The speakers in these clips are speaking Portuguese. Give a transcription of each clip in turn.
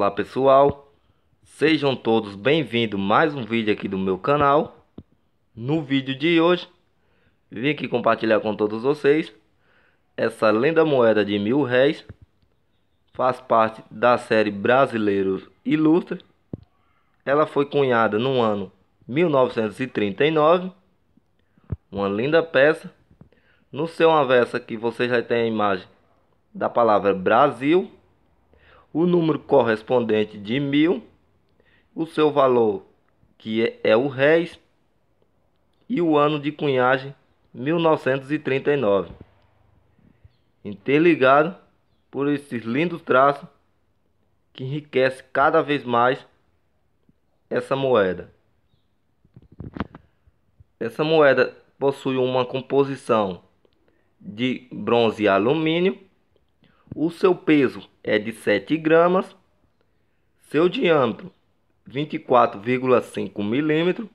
Olá pessoal, sejam todos bem-vindos mais um vídeo aqui do meu canal. No vídeo de hoje, vim aqui compartilhar com todos vocês essa linda moeda de mil réis. Faz parte da série Brasileiros Ilustres. Ela foi cunhada no ano 1939. Uma linda peça. No seu anverso aqui vocês já tem a imagem da palavra Brasil o número correspondente de mil, o seu valor, que é, é o réis, e o ano de cunhagem, 1939. Interligado por esses lindos traços que enriquece cada vez mais essa moeda. Essa moeda possui uma composição de bronze e alumínio o seu peso é de 7 gramas, seu diâmetro 24,5 milímetros,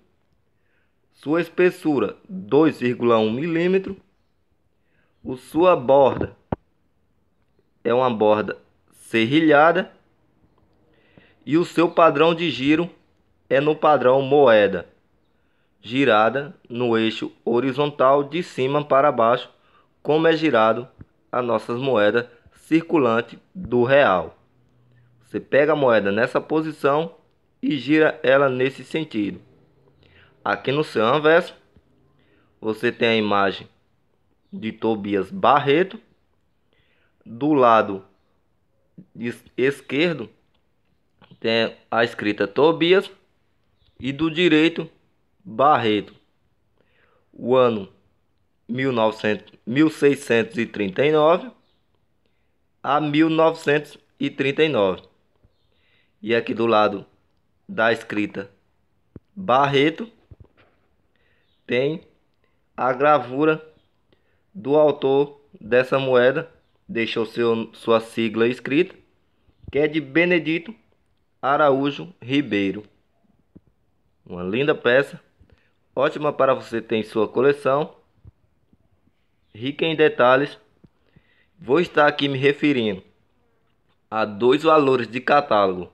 sua espessura 2,1 milímetro, o sua borda é uma borda serrilhada e o seu padrão de giro é no padrão moeda, girada no eixo horizontal de cima para baixo, como é girado as nossas moedas circulante do real. Você pega a moeda nessa posição e gira ela nesse sentido. Aqui no seu anverso, você tem a imagem de Tobias Barreto. Do lado esquerdo tem a escrita Tobias e do direito Barreto. O ano 1900, 1639 a 1939. E aqui do lado da escrita Barreto tem a gravura do autor dessa moeda, deixou seu, sua sigla escrita, que é de Benedito Araújo Ribeiro. Uma linda peça, ótima para você ter em sua coleção, rica em detalhes Vou estar aqui me referindo a dois valores de catálogo,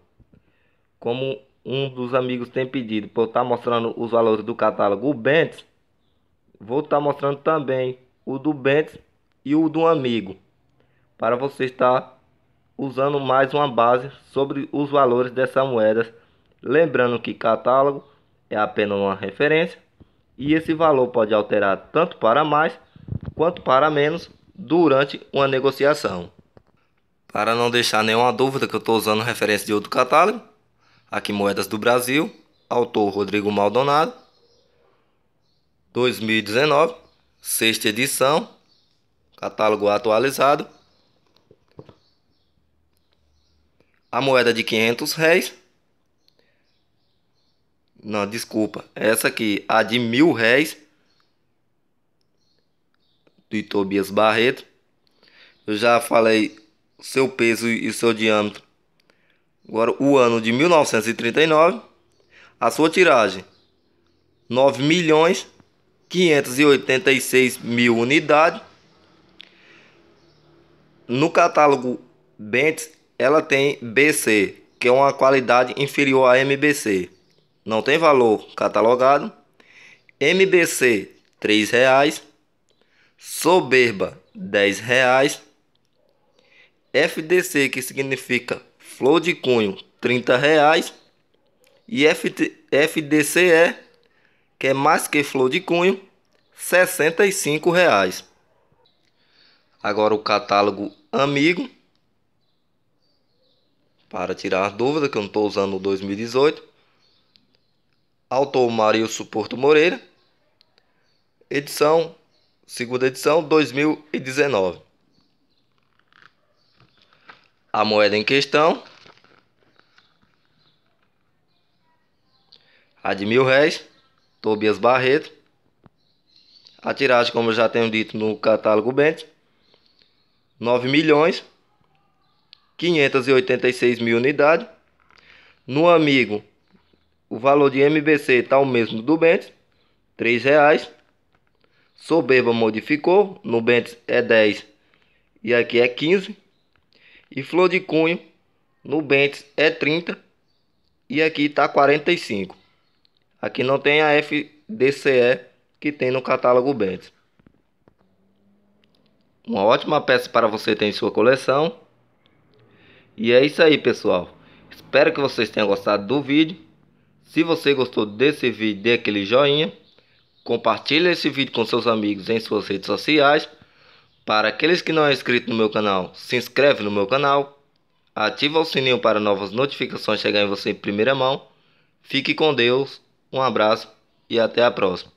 como um dos amigos tem pedido para estar tá mostrando os valores do catálogo o Bentes, vou estar tá mostrando também o do Bentes e o do amigo, para você estar usando mais uma base sobre os valores dessas moedas, lembrando que catálogo é apenas uma referência e esse valor pode alterar tanto para mais quanto para menos durante uma negociação. Para não deixar nenhuma dúvida que eu estou usando referência de outro catálogo, aqui Moedas do Brasil, autor Rodrigo Maldonado, 2019, sexta edição, catálogo atualizado. A moeda de 500 réis. Não, desculpa, essa aqui, a de mil réis do Tobias Barreto. Eu já falei seu peso e seu diâmetro. Agora, o ano de 1939, a sua tiragem: 9 milhões 586 mil unidades. No catálogo Bentz, ela tem BC, que é uma qualidade inferior a MBC. Não tem valor catalogado. MBC R$ 3,00. Soberba, 10 reais. FDC, que significa Flor de Cunho, 30 reais. E FT, FDCE, é, que é mais que Flor de Cunho, 65 reais. Agora o catálogo Amigo. Para tirar dúvida, que eu não estou usando o 2018. Autor Mario Suporto Moreira. Edição segunda edição 2019. A moeda em questão, a de mil réis, Tobias Barreto. A tiragem, como eu já tenho dito no catálogo Bent, 9 milhões 586 mil unidades. No amigo, o valor de MBC está o mesmo do Bent, R$ reais Soberba modificou, Nubentes é 10 e aqui é 15. E Flor de Cunho, Nubentes é 30 e aqui está 45. Aqui não tem a FDCE que tem no catálogo Bentes. Uma ótima peça para você ter em sua coleção. E é isso aí, pessoal. Espero que vocês tenham gostado do vídeo. Se você gostou desse vídeo, dê aquele joinha. Compartilhe esse vídeo com seus amigos em suas redes sociais. Para aqueles que não é inscrito no meu canal, se inscreve no meu canal. Ativa o sininho para novas notificações chegarem em você em primeira mão. Fique com Deus, um abraço e até a próxima.